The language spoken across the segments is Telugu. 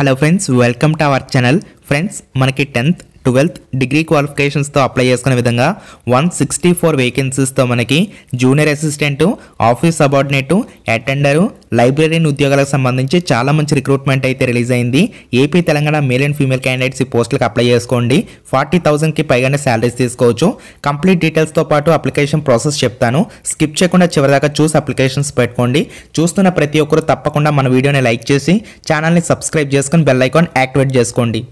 hello friends welcome to our channel friends మనకి టెన్త్ ట్వెల్త్ డిగ్రీ క్వాలిఫికేషన్స్తో అప్లై చేసుకునే విధంగా వన్ సిక్స్టీ ఫోర్ వేకెన్సీస్తో మనకి junior assistant office subordinate attender librarian ఉద్యోగాలకు సంబంధించి చాలా మంచి రిక్రూట్మెంట్ అయితే రిలీజ్ అయింది AP Telangana male and female candidates ఈ పోస్టులకు అప్లై చేసుకోండి ఫార్టీ థౌసండ్కి పైగానే శాలరీస్ తీసుకోవచ్చు కంప్లీట్ డీటెయిల్స్తో పాటు అప్లికేషన్ ప్రాసెస్ చెప్తాను స్కిప్ చేయకుండా చివరిదాకా చూసి అప్లికేషన్స్ పెట్టుకోండి చూస్తున్న ప్రతి ఒక్కరు తప్పకుండా మన వీడియోని లైక్ చేసి ఛానల్ని సబ్స్క్రైబ్ చేసుకుని బెల్ ఐకాన్ యాక్టివేట్ చేసుకోండి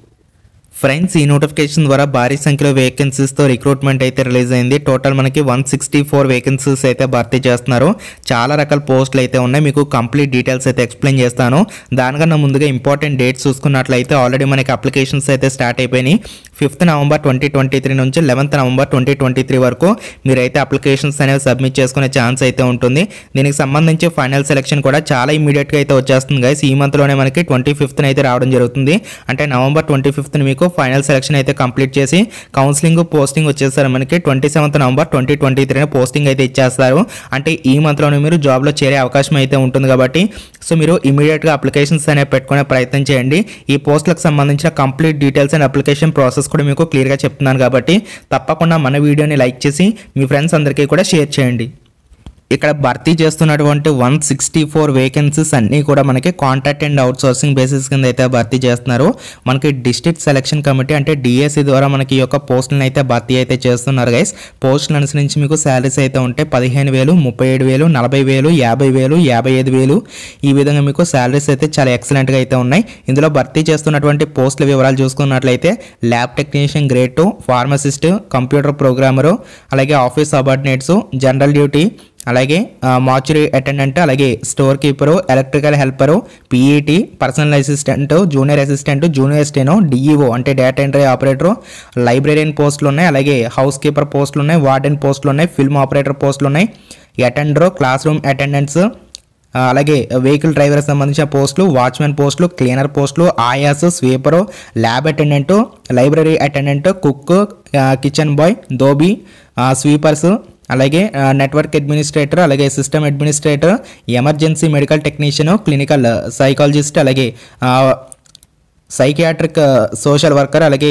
ఫ్రెండ్స్ ఈ నోటిఫికేషన్ ద్వారా భారీ సంఖ్యలో వేకెన్సీస్తో రిక్రూట్మెంట్ అయితే రిలీజ్ అయింది టోటల్ మనకి వన్ సిక్స్టీ ఫోర్ వేకెన్సీస్ అయితే భర్తీ చేస్తున్నారు చాలా రకాల పోస్టులు అయితే ఉన్నాయి మీకు కంప్లీట్ డీటెయిల్స్ అయితే ఎక్స్ప్లెయిన్ చేస్తాను దానికన్నా ముందుగా ఇంపార్టెంట్ డేట్స్ చూసుకున్నట్లయితే ఆల్రెడీ మనకి అప్లికేషన్స్ అయితే స్టార్ట్ అయిపోయినాయి fifth November twenty twenty three నుంచి eleventh November twenty twenty three వరకు మీరైతే అప్లికేషన్స్ అనేవి సబ్మిట్ చేసుకునే ఛాన్స్ అయితే ఉంటుంది దీనికి సంబంధించి ఫైనల్ సెలెక్షన్ కూడా చాలా ఇమీడియట్గా అయితే వచ్చేస్తుంది గైస్ ఈ మంత్లోనే మనకి ట్వంటీ ఫిఫ్త్న అయితే రావడం జరుగుతుంది అంటే నవంబర్ ట్వంటీ ఫిఫ్త్ని మీకు ఫైనల్ సెలక్షన్ అయితే కంప్లీట్ చేసి కౌన్సిలింగ్ పోస్టింగ్ వచ్చేస్తారు మనకి twenty seventh November twenty twenty త్రీన పోస్టింగ్ అయితే ఇచ్చేస్తారు అంటే ఈ మంత్లోనే మీరు జాబ్లో చేరే అవకాశం అయితే ఉంటుంది కాబట్టి సో మీరు ఇమీడియట్గా అప్లికేషన్స్ అనేవి పెట్టుకునే ప్రయత్నం చేయండి ఈ పోస్టులకు సంబంధించిన complete details and application process కూడా మీకు క్లియర్గా చెప్తున్నాను కాబట్టి తప్పకుండా మన వీడియోని లైక్ చేసి మీ ఫ్రెండ్స్ అందరికీ కూడా షేర్ చేయండి ఇక్కడ భర్తీ చేస్తున్నటువంటి వన్ సిక్స్టీ ఫోర్ వేకెన్సీస్ అన్నీ కూడా మనకి కాంట్రాక్ట్ అండ్ అవుట్సోర్సింగ్ బేసిస్ కింద అయితే భర్తీ చేస్తున్నారు మనకి డిస్ట్రిక్ట్ సెలక్షన్ కమిటీ అంటే డిఎస్సి ద్వారా మనకి ఈ యొక్క పోస్టులను అయితే భర్తీ అయితే చేస్తున్నారు గైస్ పోస్టులు అనుసరించి మీకు శాలరీస్ అయితే ఉంటే పదిహేను వేలు ముప్పై ఏడు వేలు నలభై వేలు యాభై వేలు యాభై ఐదు వేలు ఈ విధంగా మీకు శాలరీస్ అయితే చాలా ఎక్సలెంట్గా అయితే ఉన్నాయి ఇందులో భర్తీ చేస్తున్నటువంటి పోస్టుల వివరాలు చూసుకున్నట్లయితే lab technician grade two pharmacist computer programmer అలాగే ఆఫీస్ సబార్డినేట్స్ జనరల్ డ్యూటీ అలాగే మార్చురీ అటెండెంట్ అలాగే store keeper electrical helper PET personal assistant junior assistant junior steno DEO అంటే డేటా ఎంట్రీ ఆపరేటరు లైబ్రేరియన్ పోస్టులు ఉన్నాయి అలాగే హౌస్ కీపర్ పోస్టులు ఉన్నాయి వార్డెన్ పోస్టులు ఉన్నాయి ఫిల్మ్ ఆపరేటర్ పోస్టులు ఉన్నాయి అటెండరు క్లాస్ రూమ్ అటెండెన్స్ అలాగే వెహికల్ డ్రైవర్ సంబంధించిన పోస్టులు వాచ్మెన్ పోస్టులు క్లీనర్ పోస్టులు ఆయాస్ sweeper lab attendant library attendant cook kitchen boy dhobi sweepers అలాగే నెట్వర్క్ అడ్మినిస్ట్రేటర్ అలాగే system administrator emergency medical technician clinical psychologist అలాగే సైకియాట్రిక్ సోషల్ వర్కర్ అలాగే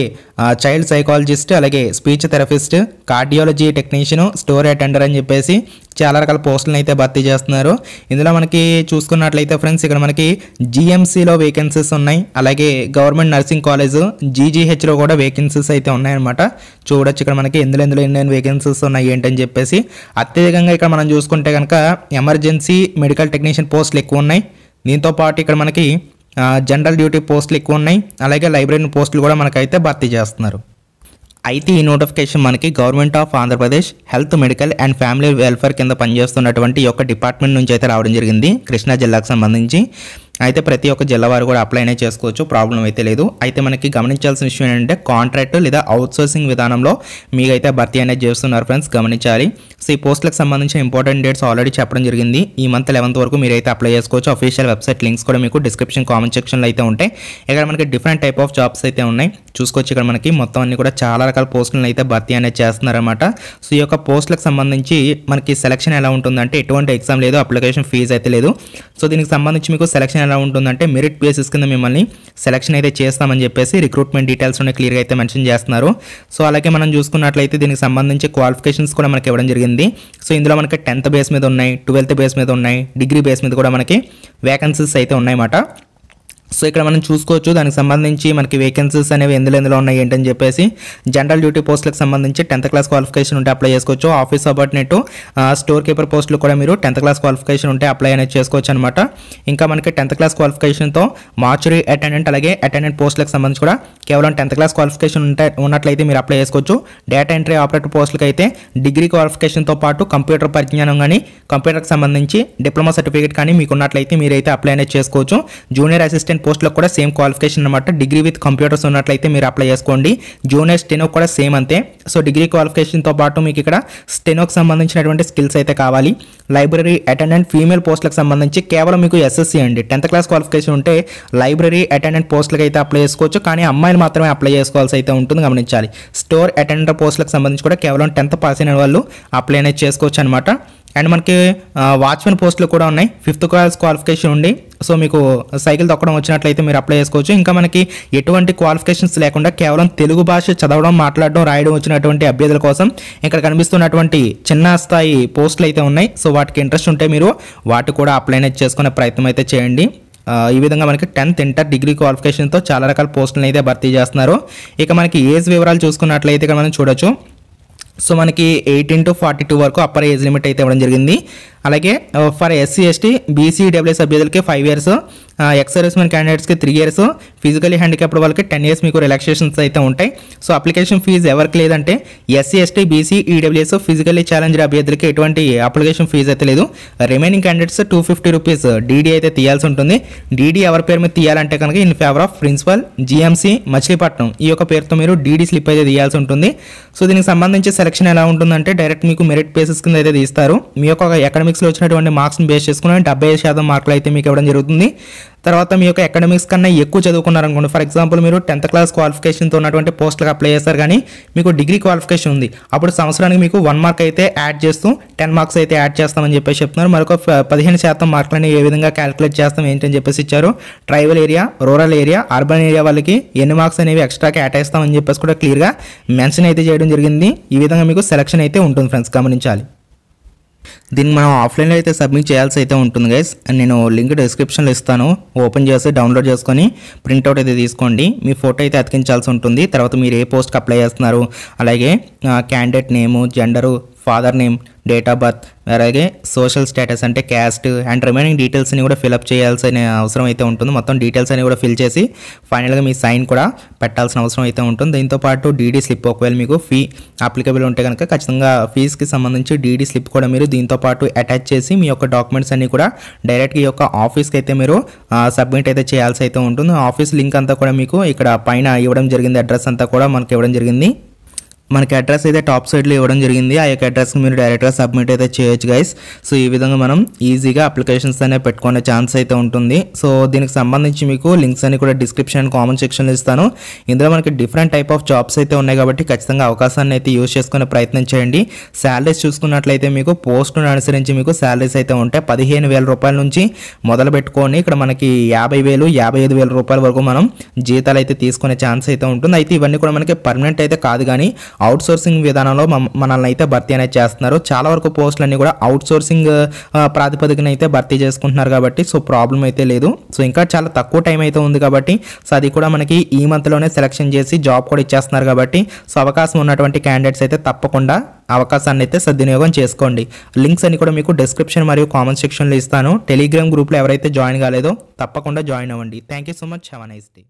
చైల్డ్ సైకాలజిస్ట్ అలాగే speech therapist cardiology technician store attender అని చెప్పేసి చాలా రకాల పోస్టులను అయితే భర్తీ చేస్తున్నారు ఇందులో మనకి చూసుకున్నట్లయితే ఫ్రెండ్స్ ఇక్కడ మనకి జిఎంసీలో వేకెన్సీస్ ఉన్నాయి అలాగే గవర్నమెంట్ నర్సింగ్ కాలేజ్ జీజీహెచ్లో కూడా వేకెన్సీస్ అయితే ఉన్నాయన్నమాట చూడొచ్చు ఇక్కడ మనకి ఎందులో ఎందులో ఎన్నైనా వేకెన్సీస్ ఉన్నాయి ఏంటని చెప్పేసి అత్యధికంగా ఇక్కడ మనం చూసుకుంటే కనుక ఎమర్జెన్సీ మెడికల్ టెక్నీషియన్ పోస్టులు ఎక్కువ ఉన్నాయి దీంతో పాటు ఇక్కడ మనకి జనరల్ డ్యూటీ పోస్టులు ఎక్కువ ఉన్నాయి అలాగే లైబ్రరీ పోస్టులు కూడా మనకైతే భర్తీ చేస్తున్నారు అయితే ఈ నోటిఫికేషన్ మనకి government of Andhra Pradesh health medical and family welfare కింద పనిచేస్తున్నటువంటి యొక్క డిపార్ట్మెంట్ నుంచి అయితే రావడం జరిగింది కృష్ణా జిల్లాకు సంబంధించి అయితే ప్రతి ఒక్క జిల్లా వారు కూడా అప్లై అయినా చేసుకోవచ్చు ప్రాబ్లం అయితే లేదు అయితే మనకి గమనించాల్సిన విషయం ఏంటంటే కాంట్రాక్ట్ లేదా అవుట్సోర్సింగ్ విధానంలో మీకైతే భర్తీ అనేది చేస్తున్నారు ఫ్రెండ్స్ గమనించాలి సో ఈ పోస్టులకు సంబంధించిన ఇంపార్టెంట్ డేట్స్ ఆల్రెడీ చెప్పడం జరిగింది ఈ మంత్ లెవెన్త్ వరకు మీరు అయితే అప్లై చేసుకోవచ్చు అఫీషియల్ వెబ్సైట్ లింక్స్ కూడా మీకు డిస్క్రిప్షన్ కామెంట్ సెక్షన్లో అయితే ఉంటాయి ఇక్కడ మనకి డిఫరెంట్ టైప్ ఆఫ్ జాబ్స్ అయితే ఉన్నాయి చూసుకోవచ్చు ఇక్కడ మనకి మొత్తం అన్ని కూడా చాలా రకాల పోస్టులను అయితే భర్తీ అనేది చేస్తున్నారన్నమాట సో ఈ యొక్క పోస్టులకు సంబంధించి మనకి సెలక్షన్ ఎలా ఉంటుందంటే ఎటువంటి ఎగ్జామ్ లేదు అప్లికేషన్ ఫీజు అయితే లేదు సో దీనికి సంబంధించి మీకు సెలక్షన్ ఎలా ఉంటుందంటే మెరిట్ బేసిస్ కింద మిమ్మల్ని సెలక్షన్ అయితే చేస్తామని చెప్పేసి రిక్రూట్మెంట్ డీటెయిల్స్ ఉన్నాయి క్లియర్గా అయితే మెన్షన్ చేస్తున్నారు సో అలాగే మనం చూసుకున్నట్లయితే దీనికి సంబంధించి క్వాలిఫికేషన్స్ కూడా మనకి ఇవ్వడం జరిగింది సో ఇందులో మనకి టెన్త్ బేస్ మీద ఉన్నాయి ట్వెల్త్ బేస్ మీద ఉన్నాయి డిగ్రీ బేస్ మీద కూడా మనకి వేకెన్సీస్ అయితే ఉన్నాయన్నమాట సో ఇక్కడ మనం చూసుకోవచ్చు దానికి సంబంధించి మనకి వేకెన్సీస్ అనేవి ఎందులో ఎందులో ఉన్నాయి ఏంటని చెప్పేసి జనరల్ డ్యూటీ పోస్టులకు సంబంధించి టెన్త్ క్లాస్ క్వాలిఫికేషన్ ఉంటే అప్లై చేసుకోవచ్చు ఆఫీస్ అబార్ట్నెట్ స్టోర్ కీపర్ పోస్టులు కూడా మీరు టెన్త్ క్లాస్ క్వాలిఫికేషన్ ఉంటే అప్లై అనేది చేసుకోవచ్చు అనమాట ఇంకా మనకి టెన్త్ క్లాస్ క్వాలిఫికేషన్తో మార్చురీ అటెండెంట్ అలాగే అటెండెంట్ పోస్టులకు సంబంధించి కూడా కేవలం టెన్త్ క్లాస్ క్వాలిఫికేషన్ ఉంటే ఉన్నట్లయితే మీరు అప్లై చేసుకోవచ్చు డేటా ఎంట్రీ ఆపరేటర్ పోస్టులకు అయితే డిగ్రీ క్వాలిఫికేషన్తో పాటు కంప్యూటర్ పరిజ్ఞానం కానీ కంప్యూటర్కి సంబంధించి డిప్లొమా సర్టిఫికేట్ కానీ మీకు ఉన్నట్లయితే మీరు అయితే అప్లై అనేది చేసుకోవచ్చు జూనియర్ అసిస్టెంట్ టెన్ పోస్టులకు కూడా సేమ్ క్వాలిఫికేషన్ అనమాట డిగ్రీ విత్ కంప్యూటర్స్ ఉన్నట్లయితే మీరు అప్లై చేసుకోండి జూనియర్ స్టెనో కూడా సేమ్ అంతే సో డిగ్రీ క్వాలిఫికేషన్తో పాటు మీకు ఇక్కడ స్టెనోకి సంబంధించినటువంటి స్కిల్స్ అయితే కావాలి లైబ్రరీ అటెండెంట్ ఫీమేల్ పోస్టులకు సంబంధించి కేవలం మీకు ఎస్ఎస్సీ అండి టెన్త్ క్లాస్ క్వాలిఫికేషన్ ఉంటే లైబ్రరీ అటెండెంట్ పోస్టులకు అయితే అప్లై చేసుకోవచ్చు కానీ అమ్మాయిలు మాత్రమే అప్లై చేసుకోవాల్సి అయితే ఉంటుంది గమనించాలి స్టోర్ అటెండర్ పోస్టులకు సంబంధించి కూడా కేవలం టెన్త్ పాస్ అయిన వాళ్ళు అప్లై అనేది చేసుకోవచ్చు అనమాట అండ్ మనకి వాచ్మెన్ పోస్టులు కూడా ఉన్నాయి ఫిఫ్త్ క్లాస్ క్వాలిఫికేషన్ ఉండి సో మీకు సైకిల్ తొక్కడం వచ్చినట్లయితే మీరు అప్లై చేసుకోవచ్చు ఇంకా మనకి ఎటువంటి క్వాలిఫికేషన్స్ లేకుండా కేవలం తెలుగు భాష చదవడం మాట్లాడడం రాయడం వచ్చినటువంటి అభ్యర్థుల కోసం ఇక్కడ కనిపిస్తున్నటువంటి చిన్న స్థాయి పోస్టులు అయితే ఉన్నాయి సో వాటికి ఇంట్రెస్ట్ ఉంటే మీరు వాటి కూడా అప్లై చేసుకునే ప్రయత్నం అయితే చేయండి ఈ విధంగా మనకి టెన్త్ ఇంటర్ డిగ్రీ క్వాలిఫికేషన్తో చాలా రకాల పోస్టులను అయితే భర్తీ చేస్తున్నారు ఇక మనకి ఏజ్ వివరాలు చూసుకున్నట్లయితే ఇక్కడ మనం చూడొచ్చు సో మనకి ఎయిటీన్ టు ఫార్టీ టూ వరకు అప్పర్ ఏజ్ లిమిట్ అయితే ఇవ్వడం జరిగింది అలాగే for SC ST BC WS అభ్యర్థులకి five years ex service men క్యాండిడేట్స్కి త్రీ ఇయర్స్ ఫిజికలీ హ్యాండిక్యాప్డ్ వాళ్ళకి టెన్ ఇయర్స్ మీకు రిలాక్సేషన్స్ అయితే ఉంటాయి సో అప్లికేషన్ ఫీజు ఎవరికి లేదంటే SC ST BC EWS physically challenged అభ్యర్థులకి ఎటువంటి అప్లికేషన్ ఫీజు అయితే లేదు remaining candidates two fifty rupees DD అయితే తీయాల్సి ఉంటుంది డీడీ ఎవరి పేరు మీద తీయాలంటే కనుక in favour of principal GMC Machilipatnam ఈ యొక్క పేరుతో మీరు డీడీ స్లిప్ అయితే తీయాల్సి ఉంటుంది సో దీనికి సంబంధించి సెలక్షన్ ఎలా ఉంటుందంటే డైరెక్ట్ మీకు మెరిట్ బేసిస్ కింద అయితే తీస్తారు మీ యొక్క అకాడమిక్ లో వచ్చినటువంటి మార్క్స్ని బేస్ చేసుకుని డెబ్బై శాతం మార్కులు అయితే మీకు ఇవ్వడం జరుగుతుంది తర్వాత మీ యొక్క అకాడమిక్స్ కన్నా ఎక్కువ చదువుకున్నారనుకోండి ఫర్ ఎగ్జాంపుల్ మీరు టెన్త్ క్లాస్ క్వాలిఫికేషన్తో ఉన్నటువంటి పోస్టులకు అప్లై చేస్తారు కానీ మీకు డిగ్రీ క్వాలిఫికేషన్ ఉంది అప్పుడు సంవత్సరానికి మీకు వన్ మార్క్ అయితే యాడ్ చేస్తూ టెన్ మార్క్స్ అయితే యాడ్ చేస్తామని చెప్పేసి చెప్తున్నారు మరొక పదిహేను శాతం మార్కులని ఏ విధంగా క్యాలిక్యులేట్ చేస్తాం ఏంటని చెప్పేసి ఇచ్చారు tribal area rural area urban area వాళ్ళకి ఎన్ని మార్క్స్ అనేవి ఎక్స్ట్రా కేటాయిస్తామని చెప్పేసి కూడా క్లియర్గా మెన్షన్ అయితే చేయడం జరిగింది ఈ విధంగా మీకు సెలక్షన్ అయితే ఉంటుంది ఫ్రెండ్స్ గమనించాలి దీన్ని మనం ఆఫ్లైన్లో అయితే సబ్మిట్ చేయాల్సి అయితే ఉంటుంది గైస్ నేను లింక్ డిస్క్రిప్షన్లో ఇస్తాను ఓపెన్ చేసి డౌన్లోడ్ చేసుకొని ప్రింట్అవుట్ అయితే తీసుకోండి మీ ఫోటో అయితే అతికించాల్సి ఉంటుంది తర్వాత మీరు ఏ పోస్ట్కి అప్లై చేస్తున్నారు అలాగే candidate name gender father name date of birth అలాగే సోషల్ స్టేటస్ అంటే క్యాస్ట్ అండ్ రిమైనింగ్ డీటెయిల్స్ని కూడా అప్ చేయాల్సిన అవసరం అయితే ఉంటుంది మొత్తం డీటెయిల్స్ అన్ని కూడా ఫిల్ చేసి ఫైనల్గా మీ సైన్ కూడా పెట్టాల్సిన అవసరం అయితే ఉంటుంది దీంతోపాటు డీడీ స్లిప్ ఒకవేళ మీకు ఫీ అప్లికబుల్ ఉంటే కనుక ఖచ్చితంగా ఫీజుకి సంబంధించి డీడీ స్లిప్ కూడా మీరు దీంతోపాటు అటాచ్ చేసి మీ యొక్క డాక్యుమెంట్స్ అన్ని కూడా డైరెక్ట్గా ఈ యొక్క ఆఫీస్కి అయితే మీరు సబ్మిట్ అయితే చేయాల్సి అయితే ఉంటుంది ఆఫీస్ లింక్ అంతా కూడా మీకు ఇక్కడ పైన ఇవ్వడం జరిగింది అడ్రస్ అంతా కూడా మనకి ఇవ్వడం జరిగింది మనకి అడ్రస్ అయితే టాప్ సైడ్లో ఇవ్వడం జరిగింది ఆ యొక్క అడ్రస్కి మీరు డైరెక్ట్గా సబ్మిట్ అయితే చేయొచ్చు గైస్ సో ఈ విధంగా మనం ఈజీగా అప్లికేషన్స్ అనేవి పెట్టుకునే ఛాన్స్ అయితే ఉంటుంది సో దీనికి సంబంధించి మీకు లింక్స్ అన్ని కూడా డిస్క్రిప్షన్ అండ్ కామెంట్ సెక్షన్లో ఇస్తాను ఇందులో మనకి డిఫరెంట్ టైప్ ఆఫ్ జాబ్స్ అయితే ఉన్నాయి కాబట్టి ఖచ్చితంగా అవకాశాన్ని అయితే యూజ్ చేసుకునే ప్రయత్నం చేయండి శాలరీస్ చూసుకున్నట్లయితే మీకు పోస్ట్ను అనుసరించి మీకు శాలరీస్ అయితే ఉంటాయి పదిహేను వేల రూపాయల నుంచి మొదలు పెట్టుకొని ఇక్కడ మనకి యాభై వేలు యాభై ఐదు వేల రూపాయల వరకు మనం జీతాలు అయితే తీసుకునే ఛాన్స్ అయితే ఉంటుంది అయితే ఇవన్నీ కూడా మనకి పర్మనెంట్ అయితే కాదు కానీ అవుట్ సోర్సింగ్ విధానంలో మనల్ని అయితే భర్తీ అనేది చేస్తున్నారు చాలా వరకు పోస్టులన్నీ కూడా అవుట్ సోర్సింగ్ ప్రాతిపదికన అయితే భర్తీ చేసుకుంటున్నారు కాబట్టి సో ప్రాబ్లం అయితే లేదు సో ఇంకా చాలా తక్కువ టైం అయితే ఉంది కాబట్టి సో అది కూడా మనకి ఈ మంత్లోనే సెలెక్షన్ చేసి జాబ్ కూడా ఇచ్చేస్తున్నారు కాబట్టి సో అవకాశం ఉన్నటువంటి క్యాండిడేట్స్ అయితే తప్పకుండా అవకాశాన్ని అయితే సద్వినియోగం చేసుకోండి లింక్స్ అన్ని కూడా మీకు డిస్క్రిప్షన్ మరియు కామెంట్ సెక్షన్లో ఇస్తాను టెలిగ్రామ్ గ్రూప్లో ఎవరైతే జాయిన్ కాలేదో తప్పకుండా జాయిన్ అవ్వండి thank you so much have nice day